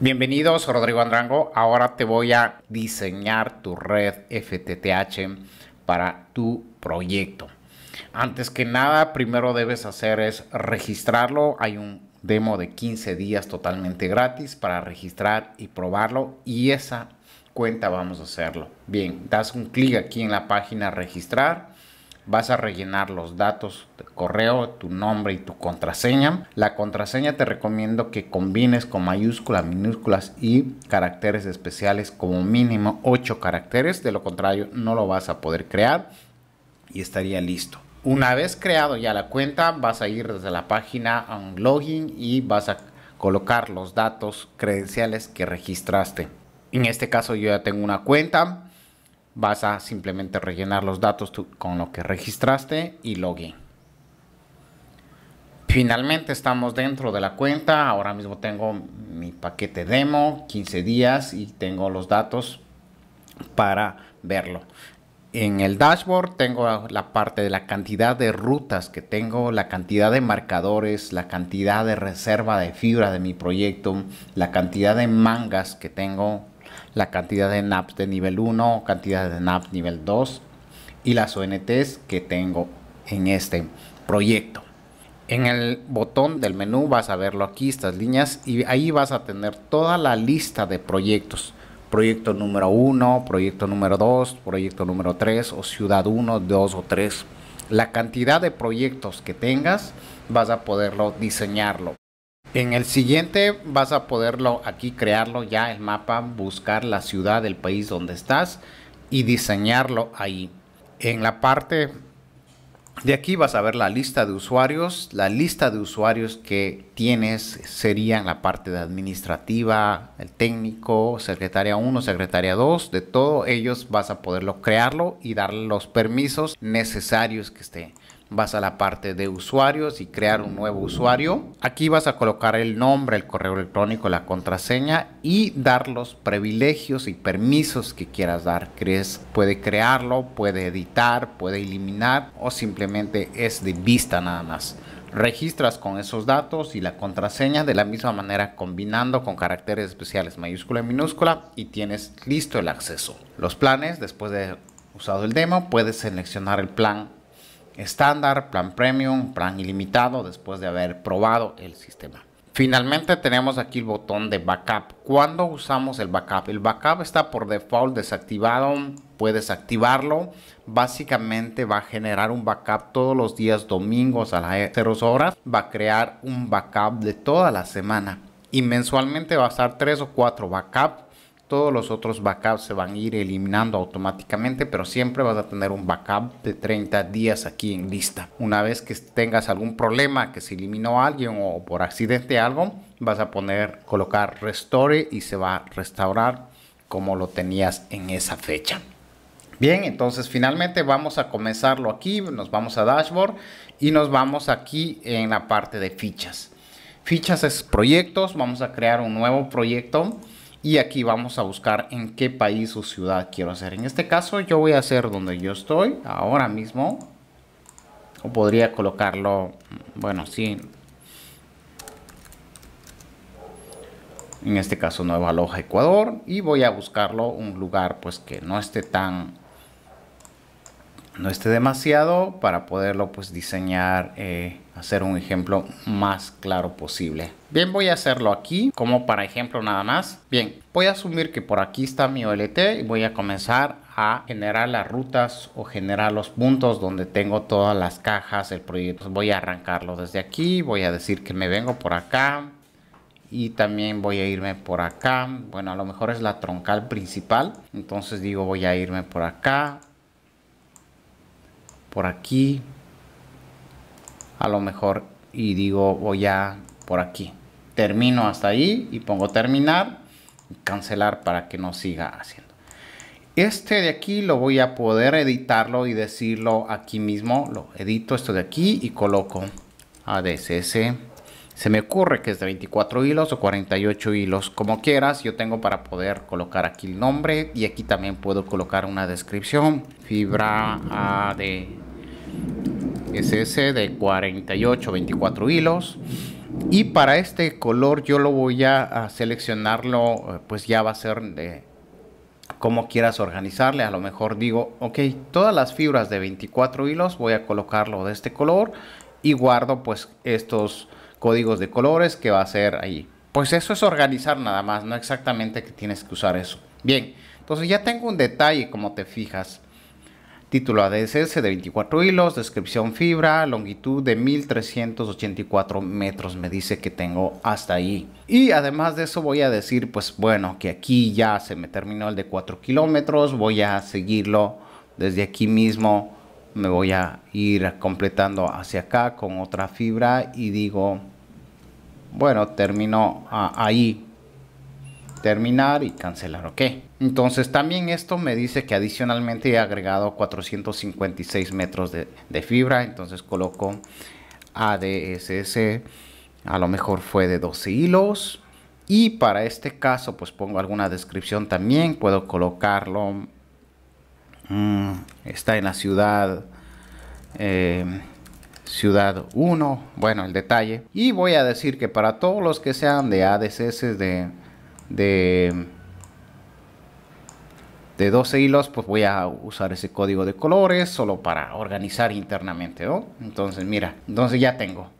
Bienvenidos, Rodrigo Andrango. Ahora te voy a diseñar tu red FTTH para tu proyecto. Antes que nada, primero debes hacer es registrarlo. Hay un demo de 15 días totalmente gratis para registrar y probarlo y esa cuenta vamos a hacerlo. Bien, das un clic aquí en la página registrar vas a rellenar los datos de correo, tu nombre y tu contraseña. La contraseña te recomiendo que combines con mayúsculas, minúsculas y caracteres especiales como mínimo 8 caracteres, de lo contrario no lo vas a poder crear y estaría listo. Una vez creado ya la cuenta, vas a ir desde la página a un login y vas a colocar los datos credenciales que registraste. En este caso yo ya tengo una cuenta, vas a simplemente rellenar los datos con lo que registraste y login. Finalmente estamos dentro de la cuenta, ahora mismo tengo mi paquete demo, 15 días y tengo los datos para verlo. En el dashboard tengo la parte de la cantidad de rutas que tengo, la cantidad de marcadores, la cantidad de reserva de fibra de mi proyecto, la cantidad de mangas que tengo la cantidad de NAPs de nivel 1, cantidad de NAPs nivel 2 y las ONTs que tengo en este proyecto. En el botón del menú vas a verlo aquí, estas líneas, y ahí vas a tener toda la lista de proyectos. Proyecto número 1, proyecto número 2, proyecto número 3 o ciudad 1, 2 o 3. La cantidad de proyectos que tengas vas a poderlo diseñarlo. En el siguiente vas a poderlo aquí crearlo ya el mapa, buscar la ciudad del país donde estás y diseñarlo ahí. En la parte de aquí vas a ver la lista de usuarios. La lista de usuarios que tienes sería la parte de administrativa, el técnico, secretaria 1, secretaria 2. De todos ellos vas a poderlo crearlo y darle los permisos necesarios que esté vas a la parte de usuarios y crear un nuevo usuario. Aquí vas a colocar el nombre, el correo electrónico, la contraseña y dar los privilegios y permisos que quieras dar. Crees, puede crearlo, puede editar, puede eliminar o simplemente es de vista nada más. Registras con esos datos y la contraseña de la misma manera combinando con caracteres especiales mayúscula y minúscula y tienes listo el acceso. Los planes, después de usado el demo, puedes seleccionar el plan estándar, plan premium, plan ilimitado después de haber probado el sistema. Finalmente tenemos aquí el botón de backup. cuando usamos el backup? El backup está por default desactivado, puedes activarlo. Básicamente va a generar un backup todos los días domingos a las 0 horas. Va a crear un backup de toda la semana. Y mensualmente va a estar tres o cuatro backups todos los otros backups se van a ir eliminando automáticamente, pero siempre vas a tener un backup de 30 días aquí en lista. Una vez que tengas algún problema, que se eliminó alguien o por accidente algo, vas a poner, colocar restore y se va a restaurar como lo tenías en esa fecha. Bien, entonces finalmente vamos a comenzarlo aquí, nos vamos a dashboard y nos vamos aquí en la parte de fichas. Fichas es proyectos, vamos a crear un nuevo proyecto y aquí vamos a buscar en qué país o ciudad quiero hacer. En este caso yo voy a hacer donde yo estoy ahora mismo. O podría colocarlo, bueno, sí. En este caso Nueva Loja, Ecuador. Y voy a buscarlo un lugar pues que no esté tan... No esté demasiado para poderlo pues diseñar... Eh, hacer un ejemplo más claro posible. Bien, voy a hacerlo aquí como para ejemplo nada más. Bien, voy a asumir que por aquí está mi OLT y voy a comenzar a generar las rutas o generar los puntos donde tengo todas las cajas el proyecto. Voy a arrancarlo desde aquí, voy a decir que me vengo por acá y también voy a irme por acá. Bueno, a lo mejor es la troncal principal, entonces digo voy a irme por acá, por aquí, a lo mejor y digo voy a por aquí termino hasta ahí y pongo terminar y cancelar para que no siga haciendo este de aquí lo voy a poder editarlo y decirlo aquí mismo lo edito esto de aquí y coloco adss se me ocurre que es de 24 hilos o 48 hilos como quieras yo tengo para poder colocar aquí el nombre y aquí también puedo colocar una descripción fibra ad es ese de 48, 24 hilos. Y para este color yo lo voy a, seleccionarlo, eh, pues ya va a ser de como quieras organizarle. A lo mejor digo, ok, todas las fibras de 24 hilos voy a colocarlo de este color y guardo pues estos códigos de colores que va a ser ahí. Pues eso es organizar nada más, no exactamente que tienes que usar eso. Bien, entonces ya tengo un detalle como te fijas. Título ADSS de 24 hilos, descripción fibra, longitud de 1384 metros, me dice que tengo hasta ahí. Y además de eso voy a decir, pues bueno, que aquí ya se me terminó el de 4 kilómetros, voy a seguirlo desde aquí mismo, me voy a ir completando hacia acá con otra fibra y digo, bueno, termino ahí terminar y cancelar ok entonces también esto me dice que adicionalmente he agregado 456 metros de, fibra entonces coloco ADSS a lo mejor fue de 12 hilos y para este caso pues pongo alguna descripción también puedo colocarlo mm, está en la ciudad eh, ciudad 1 bueno el detalle y voy a decir que para todos los que sean de ADSS de de, 12 hilos, pues voy a usar ese código de colores solo para organizar internamente, Entonces, mira, entonces ya tengo.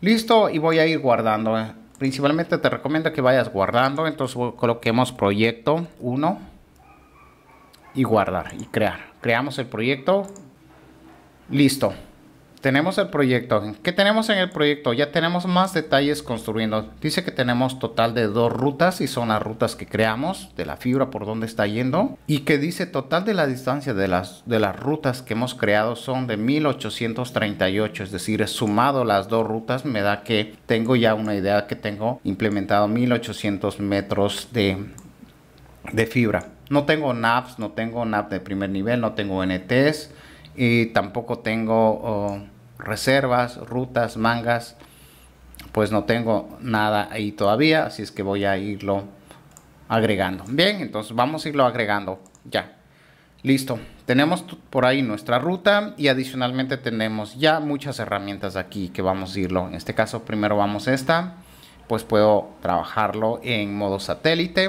Listo, y voy a ir guardando. Principalmente te recomiendo que vayas guardando, entonces coloquemos proyecto 1 y guardar y crear. Creamos el proyecto. Listo tenemos el proyecto. ¿Qué tenemos en el proyecto? Ya tenemos más detalles construyendo. Dice que tenemos total de dos rutas y son las rutas que creamos de la fibra por donde está yendo. Y que dice total de la distancia de las, de las rutas que hemos creado son de 1838. Es decir, sumado las dos rutas me da que tengo ya una idea que tengo implementado 1800 metros de, de fibra. No tengo NAPs, no tengo NAP de primer nivel, no tengo NTs y tampoco tengo... Oh, reservas, rutas, mangas, pues no tengo nada ahí todavía, así es que voy a irlo agregando. Bien, entonces vamos a irlo agregando ya. Listo, tenemos por ahí nuestra ruta y adicionalmente tenemos ya muchas herramientas aquí que vamos a irlo. En este caso primero vamos esta, pues puedo trabajarlo en modo satélite,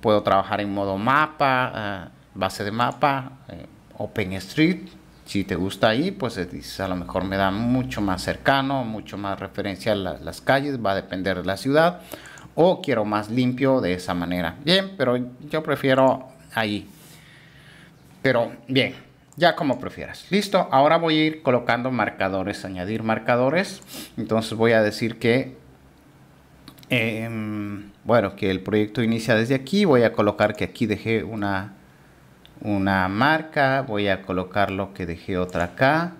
puedo trabajar en modo mapa, eh, base de mapa, eh, OpenStreet, si te gusta ahí, pues eh, a lo mejor me da mucho más cercano, mucho más referencia a las calles, va a depender de la ciudad, o quiero más limpio de esa manera. Bien, pero yo prefiero ahí. Pero bien, ya como prefieras. Listo, ahora voy a ir colocando marcadores, añadir marcadores. Entonces voy a decir que, em, bueno, que el proyecto inicia desde aquí. Voy a colocar que aquí dejé una una marca, voy a colocar lo que dejé otra acá,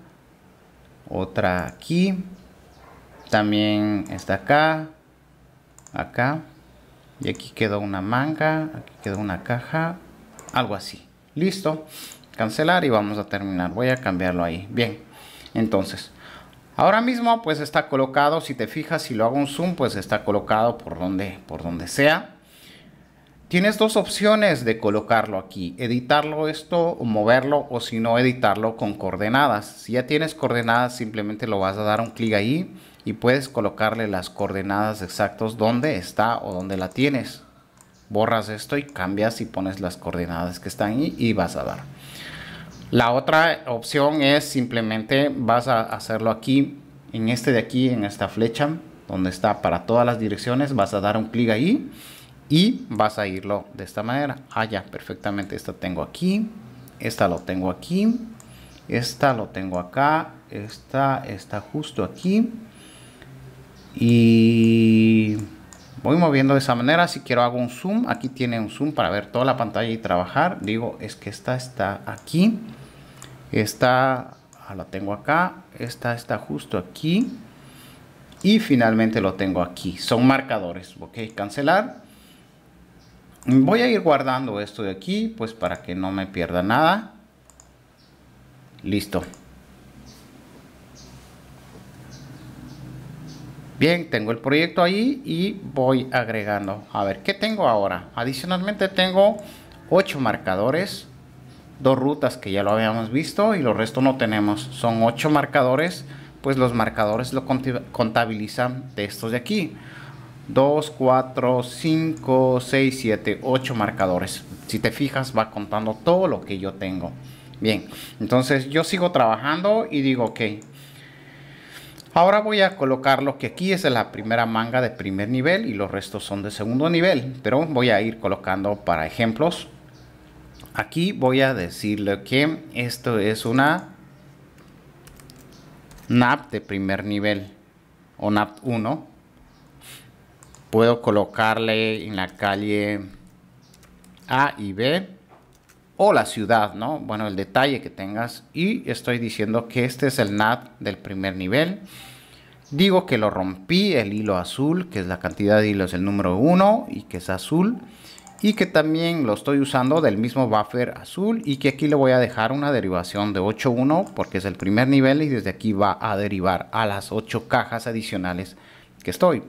otra aquí, también está acá, acá, y aquí quedó una manga, aquí quedó una caja, algo así. Listo, cancelar y vamos a terminar, voy a cambiarlo ahí. Bien, entonces, ahora mismo pues está colocado, si te fijas, si lo hago un zoom, pues está colocado por donde, por donde sea Tienes dos opciones de colocarlo aquí, editarlo esto, o moverlo o si no editarlo con coordenadas. Si ya tienes coordenadas simplemente lo vas a dar un clic ahí y puedes colocarle las coordenadas exactas donde está o donde la tienes. Borras esto y cambias y pones las coordenadas que están ahí y vas a dar. La otra opción es simplemente vas a hacerlo aquí, en este de aquí, en esta flecha, donde está para todas las direcciones, vas a dar un clic ahí y vas a irlo de esta manera. Ah, ya, perfectamente. Esta tengo aquí, esta lo tengo aquí, esta lo tengo acá, esta está justo aquí. Y voy moviendo de esa manera. Si quiero hago un zoom, aquí tiene un zoom para ver toda la pantalla y trabajar. Digo, es que esta está aquí, esta ah, la tengo acá, esta está justo aquí. Y finalmente lo tengo aquí. Son marcadores. Ok, cancelar voy a ir guardando esto de aquí pues para que no me pierda nada listo bien tengo el proyecto ahí y voy agregando a ver qué tengo ahora adicionalmente tengo 8 marcadores dos rutas que ya lo habíamos visto y los resto no tenemos son 8 marcadores pues los marcadores lo contabilizan de estos de aquí 2, 4, 5, 6, 7, 8 marcadores. Si te fijas, va contando todo lo que yo tengo. Bien, entonces yo sigo trabajando y digo, ok. Ahora voy a colocar lo que aquí es la primera manga de primer nivel y los restos son de segundo nivel. Pero voy a ir colocando para ejemplos. Aquí voy a decirle que esto es una NAP de primer nivel o NAP 1 puedo colocarle en la calle A y B o la ciudad, ¿no? Bueno, el detalle que tengas. Y estoy diciendo que este es el NAT del primer nivel. Digo que lo rompí, el hilo azul, que es la cantidad de hilos, el número 1 y que es azul. Y que también lo estoy usando del mismo buffer azul y que aquí le voy a dejar una derivación de 8.1 porque es el primer nivel y desde aquí va a derivar a las 8 cajas adicionales que estoy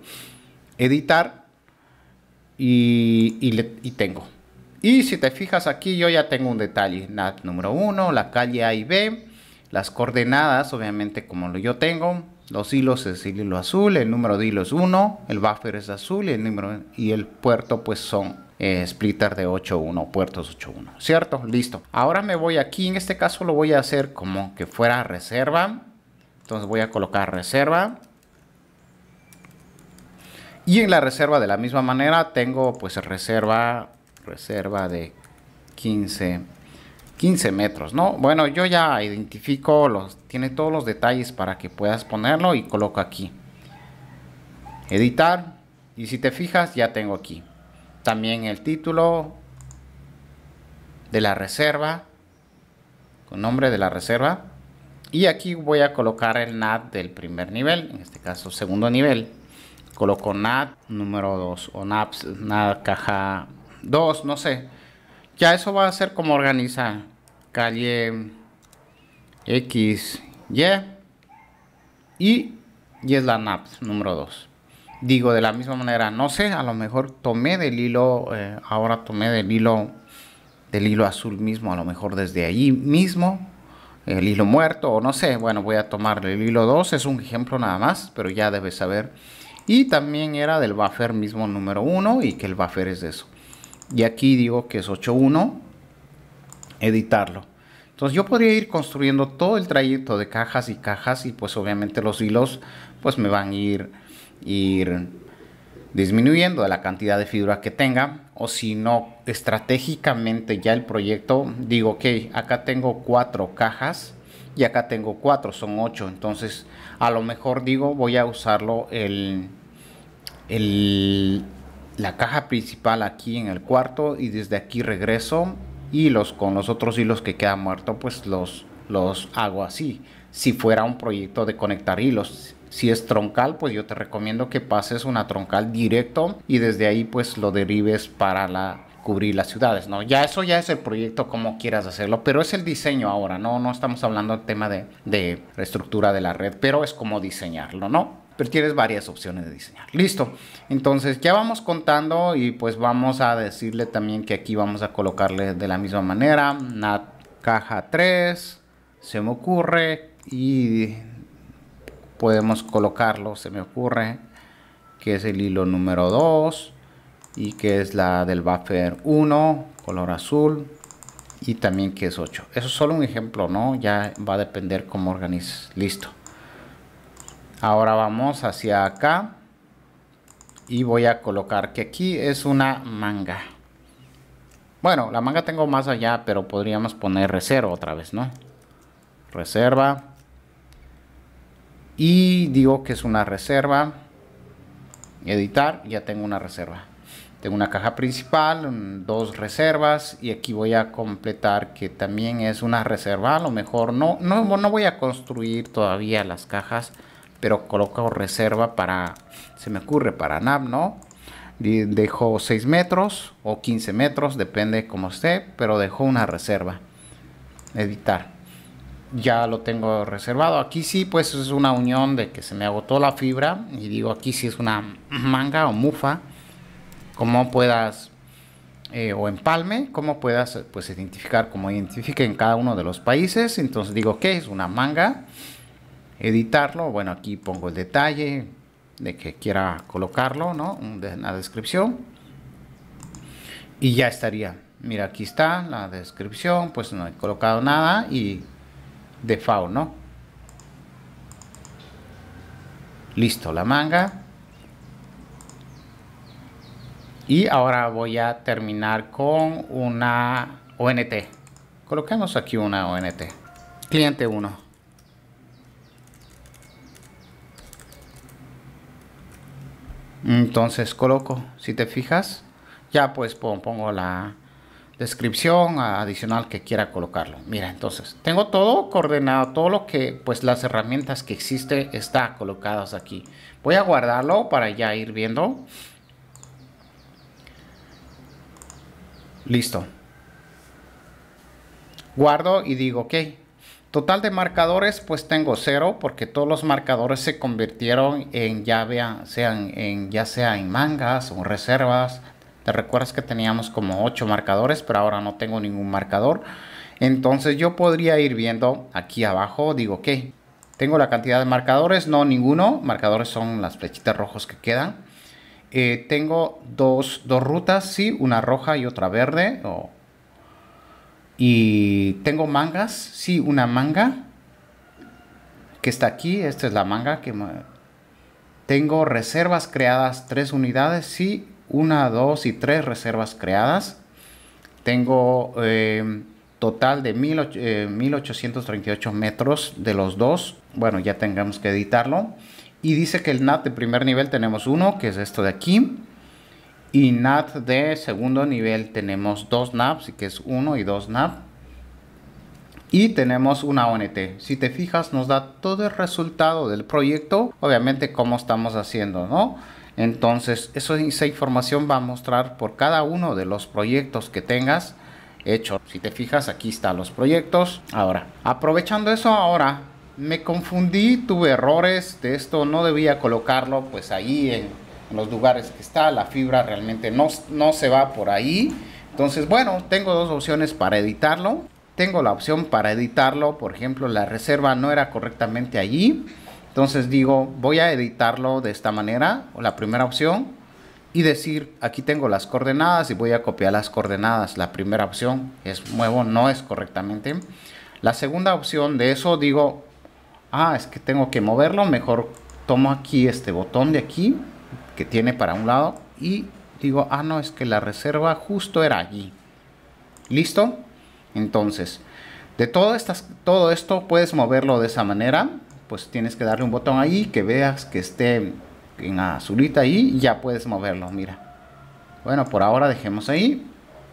editar y, tengo. Y si te fijas aquí yo ya tengo un detalle, NAT número 1, la calle A y B, las coordenadas obviamente como yo tengo, los hilos es el hilo azul, el número de hilos es 1, el buffer es azul y el, número, y el puerto pues son eh, splitter de 8.1, puertos 8.1, ¿cierto? Listo. Ahora me voy aquí, en este caso lo voy a hacer como que fuera reserva. Entonces voy a colocar reserva y en la reserva de la misma manera tengo pues reserva, reserva de 15, 15 metros, ¿no? Bueno, yo ya identifico, los, tiene todos los detalles para que puedas ponerlo y coloco aquí. Editar y si te fijas ya tengo aquí. También el título de la reserva, con nombre de la reserva. Y aquí voy a colocar el NAT del primer nivel, en este caso segundo nivel. Coloco NAT número 2 o NAPS, nada caja 2, no sé. Ya eso va a ser como organizar. Calle X, Y. Y, es la NAPS número 2. Digo, de la misma manera, no sé, a lo mejor tomé del hilo, eh, ahora tomé del hilo, del hilo azul mismo, a lo mejor desde allí mismo, el hilo muerto, o no sé, bueno, voy a tomar el hilo 2, es un ejemplo nada más, pero ya debes saber y también era del buffer mismo número 1 y que el buffer es eso y aquí digo que es 8.1 editarlo entonces yo podría ir construyendo todo el trayecto de cajas y cajas y pues obviamente los hilos pues me van a ir, ir disminuyendo de la cantidad de fibra que tenga o si no estratégicamente ya el proyecto digo que acá tengo cuatro cajas y acá tengo cuatro, son ocho. Entonces, a lo mejor digo, voy a usarlo el, el, la caja principal aquí en el cuarto y desde aquí regreso y los con los otros hilos que quedan muertos, pues los, los hago así. Si fuera un proyecto de conectar hilos, si es troncal, pues yo te recomiendo que pases una troncal directo y desde ahí pues lo derives para la cubrir las ciudades, ¿no? Ya eso ya es el proyecto como quieras hacerlo, pero es el diseño ahora, ¿no? No estamos hablando del tema de, de reestructura de la red, pero es como diseñarlo, ¿no? pero tienes varias opciones de diseñar. Listo. Entonces ya vamos contando y pues vamos a decirle también que aquí vamos a colocarle de la misma manera NAT caja 3, se me ocurre y podemos colocarlo, se me ocurre que es el hilo número 2 y que es la del buffer 1 color azul y también que es 8 eso es solo un ejemplo no ya va a depender cómo organizas listo ahora vamos hacia acá y voy a colocar que aquí es una manga bueno la manga tengo más allá pero podríamos poner reserva otra vez no reserva y digo que es una reserva editar ya tengo una reserva tengo una caja principal, dos reservas y aquí voy a completar que también es una reserva. A lo mejor no, no, no voy a construir todavía las cajas, pero coloco reserva para, se me ocurre, para NAB, ¿no? Dejo 6 metros o 15 metros, depende como esté, pero dejo una reserva. Editar ya lo tengo reservado. Aquí sí, pues es una unión de que se me agotó la fibra y digo aquí sí es una manga o mufa cómo puedas, eh, o empalme, cómo puedas pues identificar, como identifique en cada uno de los países. Entonces digo, que es una manga? Editarlo, bueno, aquí pongo el detalle de que quiera colocarlo, ¿no? la descripción. Y ya estaría. Mira, aquí está la descripción, pues no he colocado nada y de fao ¿no? Listo, la manga. Y ahora voy a terminar con una ONT. Coloquemos aquí una ONT. Cliente 1. Entonces coloco, si te fijas, ya pues pongo la descripción adicional que quiera colocarlo. Mira, entonces tengo todo coordenado, todo lo que, pues las herramientas que existe está colocadas aquí. Voy a guardarlo para ya ir viendo. Listo. Guardo y digo, ok. Total de marcadores, pues tengo cero porque todos los marcadores se convirtieron en ya, sean, en, ya sea en mangas o reservas. Te recuerdas que teníamos como ocho marcadores, pero ahora no tengo ningún marcador. Entonces yo podría ir viendo aquí abajo, digo, que tengo la cantidad de marcadores, no ninguno. Marcadores son las flechitas rojos que quedan. Eh, tengo dos, dos, rutas, sí, una roja y otra verde. Y tengo mangas, sí, una manga que está aquí, esta es la manga que me... tengo reservas creadas, tres unidades, sí, una, dos y tres reservas creadas. Tengo em, total de 1838 eh, metros de los dos. Bueno, ya tengamos que editarlo. Y dice que el NAT de primer nivel tenemos uno, que es esto de aquí. Y NAT de segundo nivel tenemos dos NAPs, que es uno y dos NAP. Y tenemos una ONT. Si te fijas, nos da todo el resultado del proyecto. Obviamente, cómo estamos haciendo, ¿no? Entonces, eso, esa información va a mostrar por cada uno de los proyectos que tengas hecho. Si te fijas, aquí están los proyectos. Ahora, aprovechando eso ahora, me confundí, tuve errores de esto, no debía colocarlo pues ahí en, los lugares que está, la fibra realmente no, no se va por ahí. Entonces, bueno, tengo dos opciones para editarlo. Tengo la opción para editarlo, por ejemplo, la reserva no era correctamente allí. Entonces digo, voy a editarlo de esta manera, o la primera opción, y decir, aquí tengo las coordenadas y voy a copiar las coordenadas. La primera opción es nuevo, no es correctamente. La segunda opción de eso digo, ah, es que tengo que moverlo, mejor tomo aquí este botón de aquí, que tiene para un lado, y digo, ah, no, es que la reserva justo era allí. ¿Listo? Entonces, de todo, estas, todo esto puedes moverlo de esa manera, pues tienes que darle un botón ahí, que veas que esté en azulita ahí, y ya puedes moverlo, mira. Bueno, por ahora dejemos ahí.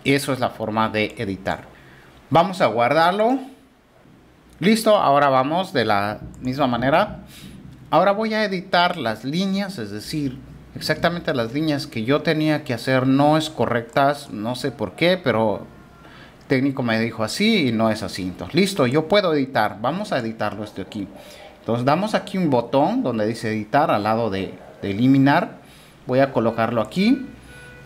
Eso es la forma de editar. Vamos a guardarlo. Listo, ahora vamos de la misma manera. Ahora voy a editar las líneas, es decir, exactamente las líneas que yo tenía que hacer no es correctas, no sé por qué, pero técnico me dijo así y no es así. Entonces, listo, yo puedo editar, vamos a editarlo esto aquí. Entonces damos aquí un botón donde dice editar al lado de, de eliminar. Voy a colocarlo aquí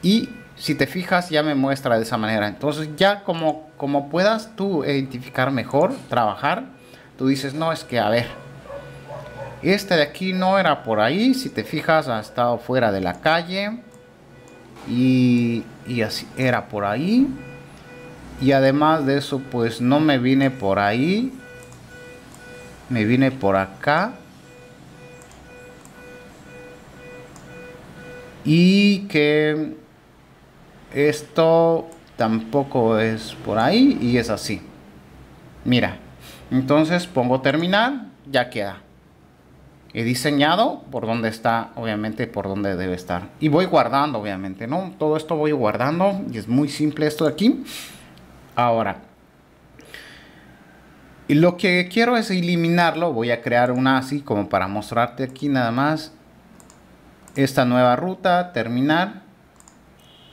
y si te fijas ya me muestra de esa manera. Entonces ya como, como puedas tú identificar mejor, trabajar, tú dices, no, es que a ver, este de aquí no era por ahí, si te fijas ha estado fuera de la calle y, y así era por ahí. Y además de eso, pues no me vine por ahí, me vine por acá. Y que esto tampoco es por ahí y es así. Mira, entonces pongo terminar, ya queda. He diseñado por dónde está, obviamente, por donde debe estar. Y voy guardando, obviamente, ¿no? Todo esto voy guardando y es muy simple esto de aquí. Ahora, y lo que quiero es eliminarlo. Voy a crear una así como para mostrarte aquí nada más. Esta nueva ruta, terminar.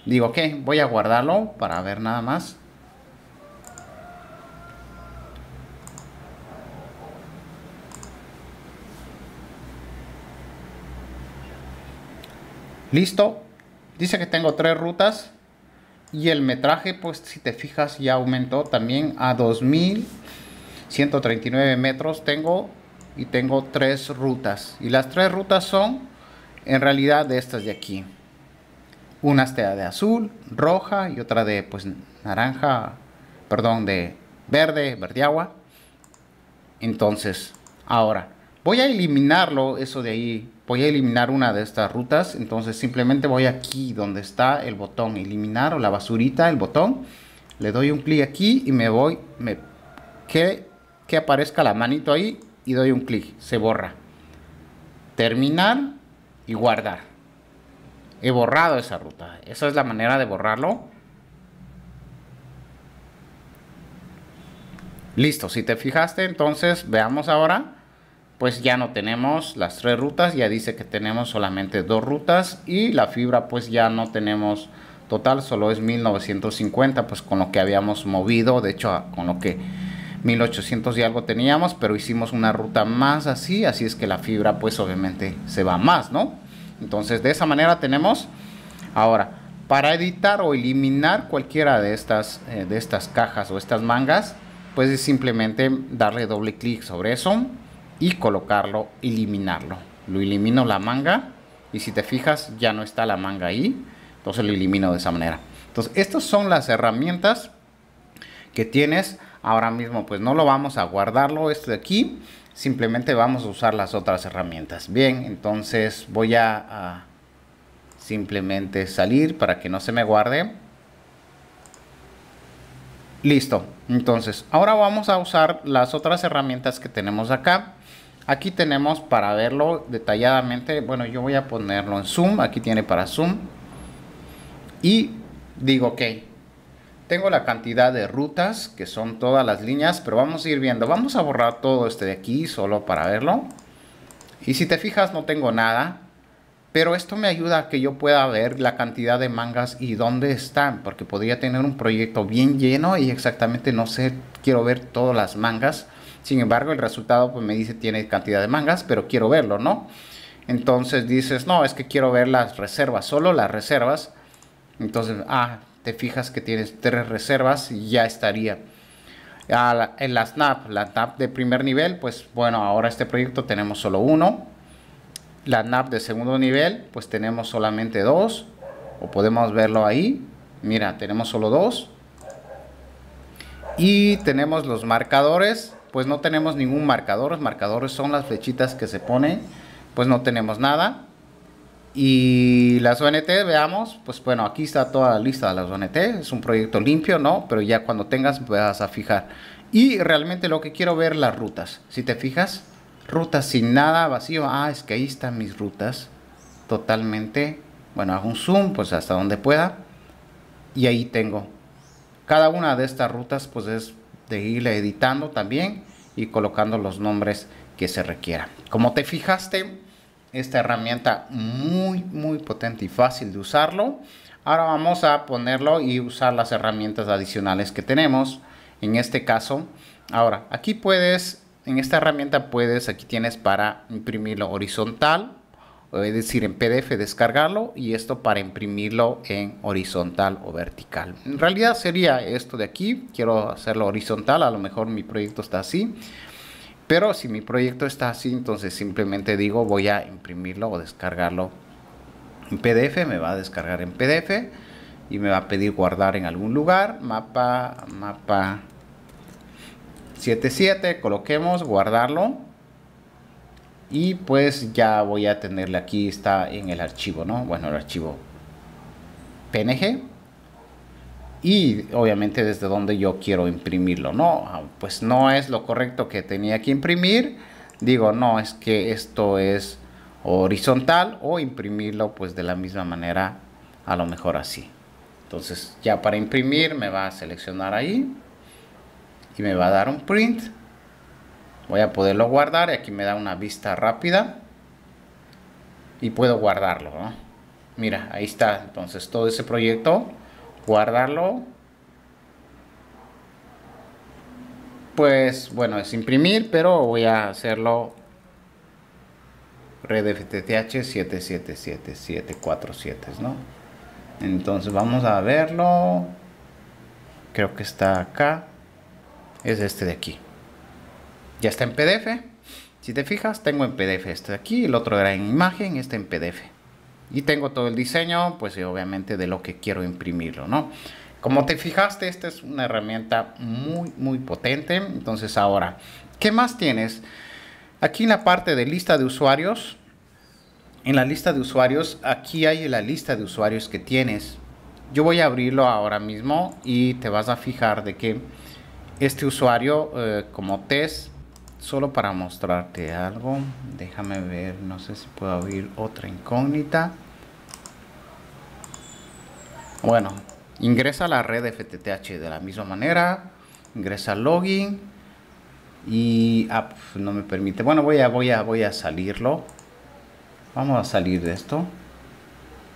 Digo, que voy a guardarlo para ver nada más. Listo. Dice que tengo tres rutas. Y el metraje, pues si te fijas, ya aumentó también a 2.139 metros tengo. Y tengo tres rutas. Y las tres rutas son, en realidad, de estas de aquí. Una está de azul, roja y otra de pues naranja, perdón, de verde, verde agua. Entonces, ahora voy a eliminarlo, eso de ahí, voy a eliminar una de estas rutas. Entonces simplemente voy aquí donde está el botón eliminar o la basurita, el botón. Le doy un clic aquí y me voy, me, que, que aparezca la manito ahí y doy un clic, se borra. Terminar y guardar he borrado esa ruta. Esa es la manera de borrarlo. Listo, si te fijaste, entonces veamos ahora, pues ya no tenemos las tres rutas, ya dice que tenemos solamente dos rutas y la fibra pues ya no tenemos total, solo es 1950, pues con lo que habíamos movido, de hecho con lo que 1800 y algo teníamos, pero hicimos una ruta más así, así es que la fibra pues obviamente se va más, ¿no? Entonces de esa manera tenemos. Ahora, para editar o eliminar cualquiera de estas, eh, de estas cajas o estas mangas, pues es simplemente darle doble clic sobre eso y colocarlo, eliminarlo. Lo elimino la manga y si te fijas ya no está la manga ahí, entonces lo elimino de esa manera. Entonces estas son las herramientas que tienes ahora mismo, pues no lo vamos a guardarlo esto de aquí, simplemente vamos a usar las otras herramientas. Bien, entonces voy a, simplemente salir para que no se me guarde. Listo. Entonces, ahora vamos a usar las otras herramientas que tenemos acá. Aquí tenemos para verlo detalladamente, bueno, yo voy a ponerlo en zoom, aquí tiene para zoom. Y digo, ok, tengo la cantidad de rutas, que son todas las líneas, pero vamos a ir viendo. Vamos a borrar todo este de aquí solo para verlo. Y si te fijas no tengo nada, pero esto me ayuda a que yo pueda ver la cantidad de mangas y dónde están, porque podría tener un proyecto bien lleno y exactamente no sé, quiero ver todas las mangas. Sin embargo, el resultado pues, me dice tiene cantidad de mangas, pero quiero verlo, ¿no? Entonces dices, no, es que quiero ver las reservas, solo las reservas. Entonces, ah, te fijas que tienes tres reservas y ya estaría. en la SNAP, la SNAP de primer nivel, pues bueno, ahora este proyecto tenemos solo uno. La NAP de segundo nivel, pues tenemos solamente dos. O podemos verlo ahí. Mira, tenemos solo dos. Y tenemos los marcadores. Pues no tenemos ningún marcador. Los marcadores son las flechitas que se ponen. Pues no tenemos nada. Y las ONT, veamos, pues bueno, aquí está toda la lista de las ONT, es un proyecto limpio, ¿no? Pero ya cuando tengas vas a fijar. Y realmente lo que quiero ver las rutas, si te fijas, rutas sin nada, vacío, ah, es que ahí están mis rutas, totalmente, bueno, hago un zoom, pues hasta donde pueda, y ahí tengo. Cada una de estas rutas, pues es de irle editando también y colocando los nombres que se requieran. Como te fijaste, esta herramienta muy, muy potente y fácil de usarlo. Ahora vamos a ponerlo y usar las herramientas adicionales que tenemos. En este caso, ahora aquí puedes, en esta herramienta puedes, aquí tienes para imprimirlo horizontal, es decir, en PDF descargarlo y esto para imprimirlo en horizontal o vertical. En realidad sería esto de aquí, quiero hacerlo horizontal, a lo mejor mi proyecto está así. Pero si mi proyecto está así, entonces simplemente digo voy a imprimirlo o descargarlo en PDF, me va a descargar en PDF y me va a pedir guardar en algún lugar, mapa, mapa 77, coloquemos, guardarlo y pues ya voy a tenerle aquí, está en el archivo, ¿no? Bueno, el archivo PNG y obviamente desde donde yo quiero imprimirlo. No, ah, pues no es lo correcto que tenía que imprimir. Digo, no, es que esto es horizontal o imprimirlo pues de la misma manera, a lo mejor así. Entonces ya para imprimir me va a seleccionar ahí y me va a dar un print. Voy a poderlo guardar y aquí me da una vista rápida y puedo guardarlo. Mira, ahí está entonces todo ese proyecto guardarlo. Pues bueno, es imprimir, pero voy a hacerlo red FTTH 777747, ¿no? Entonces vamos a verlo. Creo que está acá. Es este de aquí. Ya está en PDF. Si te fijas, tengo en PDF este de aquí, el otro era en imagen, este en PDF y tengo todo el diseño, pues obviamente de lo que quiero imprimirlo, ¿no? Como te fijaste, esta es una herramienta muy, muy potente. Entonces ahora, ¿qué más tienes? Aquí en la parte de lista de usuarios, en la lista de usuarios, aquí hay la lista de usuarios que tienes. Yo voy a abrirlo ahora mismo y te vas a fijar de que este usuario eh, como test solo para mostrarte algo déjame ver no sé si puedo abrir otra incógnita bueno ingresa a la red FTTH de la misma manera ingresa login y ah, pues, no me permite bueno voy a voy a voy a salirlo vamos a salir de esto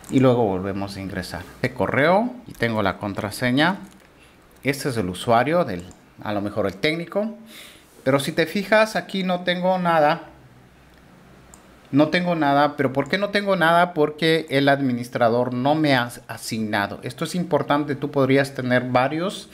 y luego volvemos a ingresar de correo y tengo la contraseña este es el usuario del a lo mejor el técnico pero si te fijas, aquí no tengo nada. No tengo nada, pero ¿por qué no tengo nada? Porque el administrador no me ha asignado. Esto es importante, tú podrías tener varios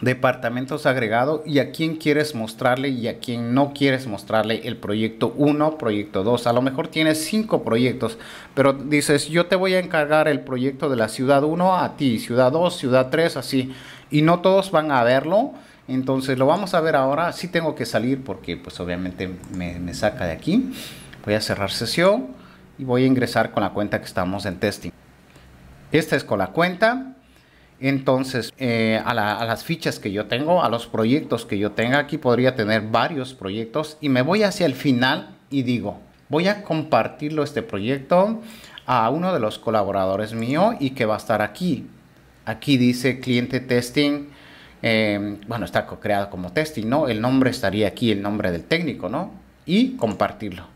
departamentos agregados y a quién quieres mostrarle y a quién no quieres mostrarle el proyecto 1, proyecto 2. A lo mejor tienes 5 proyectos, pero dices, yo te voy a encargar el proyecto de la ciudad 1 a ti, ciudad 2, ciudad 3, así. Y no todos van a verlo entonces lo vamos a ver ahora. si tengo que salir porque pues obviamente me, saca de aquí. Voy a cerrar sesión y voy a ingresar con la cuenta que estamos en testing. Esta es con la cuenta. Entonces, eh, a, a, las fichas que yo tengo, a los proyectos que yo tenga, aquí podría tener varios proyectos y me voy hacia el final y digo, voy a compartirlo este proyecto a uno de los colaboradores mío y que va a estar aquí. Aquí dice cliente testing Em, bueno, está creado como testing, ¿no? El nombre estaría aquí, el nombre del técnico, ¿no? Y compartirlo.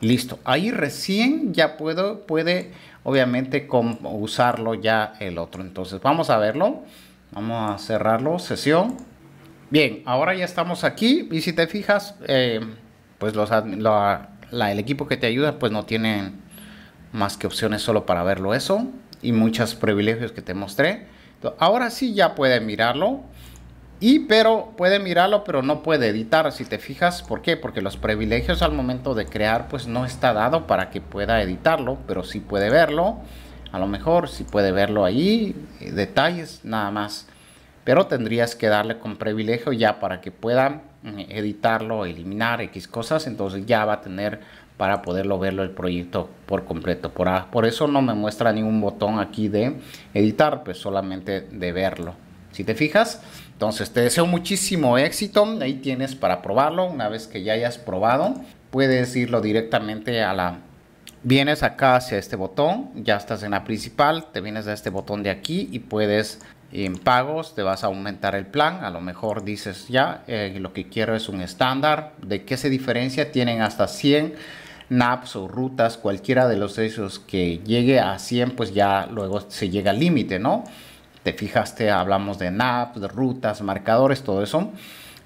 Listo. Ahí recién ya puedo, puede, obviamente, usarlo ya el otro. Entonces, vamos a verlo. Vamos a cerrarlo, sesión. Bien, ahora ya estamos aquí y si te fijas, em, pues el equipo que te ayuda, pues no tiene más que opciones solo para verlo eso y muchos privilegios que te mostré. Ahora sí ya puede mirarlo. Y pero puede mirarlo, pero no puede editar, si te fijas, ¿por qué? Porque los privilegios al momento de crear, pues no está dado para que pueda editarlo, pero sí puede verlo, a lo mejor sí puede verlo ahí, eh, detalles nada más, pero tendrías que darle con privilegio ya para que pueda eh, editarlo, eliminar X cosas, entonces ya va a tener para poderlo verlo el proyecto por completo. Por, por eso no me muestra ningún botón aquí de editar, pues solamente de verlo. Si te fijas, entonces te deseo muchísimo éxito. Ahí tienes para probarlo. Una vez que ya hayas probado, puedes irlo directamente a la vienes acá hacia este botón, ya estás en la principal, te vienes a este botón de aquí y puedes en pagos te vas a aumentar el plan, a lo mejor dices ya eh, lo que quiero es un estándar, de qué se diferencia, tienen hasta 100 NAPs o rutas, cualquiera de los esos que llegue a 100, pues ya luego se llega al límite, ¿no? Te fijaste, hablamos de NAPs, de rutas, marcadores, todo eso.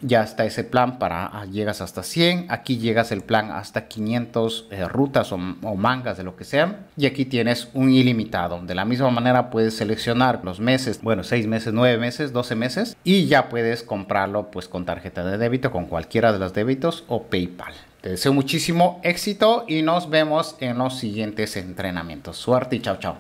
Ya está ese plan para ah, llegas hasta 100. Aquí llegas el plan hasta 500 eh, rutas o, mangas de lo que sean. Y aquí tienes un ilimitado. De la misma manera puedes seleccionar los meses, bueno, 6 meses, 9 meses, 12 meses. Y ya puedes comprarlo pues con tarjeta de débito, con cualquiera de los débitos o PayPal. Te deseo muchísimo éxito y nos vemos en los siguientes entrenamientos. Suerte y chao, chao.